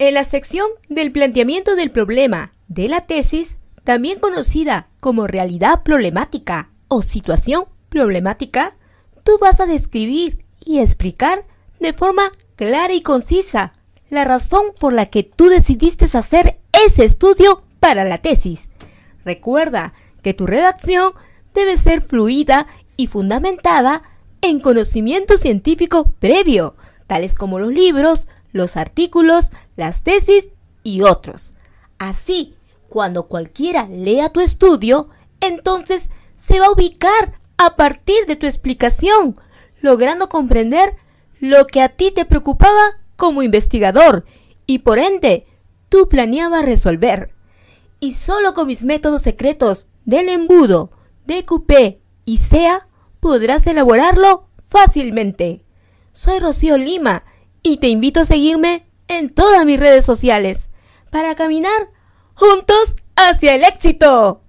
En la sección del planteamiento del problema de la tesis, también conocida como realidad problemática o situación problemática, tú vas a describir y explicar de forma clara y concisa la razón por la que tú decidiste hacer ese estudio para la tesis. Recuerda que tu redacción debe ser fluida y fundamentada en conocimiento científico previo, tales como los libros, los artículos, las tesis y otros. Así, cuando cualquiera lea tu estudio, entonces se va a ubicar a partir de tu explicación, logrando comprender lo que a ti te preocupaba como investigador y por ende tú planeabas resolver. Y solo con mis métodos secretos del embudo, de coupé y SEA podrás elaborarlo fácilmente. Soy Rocío Lima y te invito a seguirme en todas mis redes sociales para caminar juntos hacia el éxito.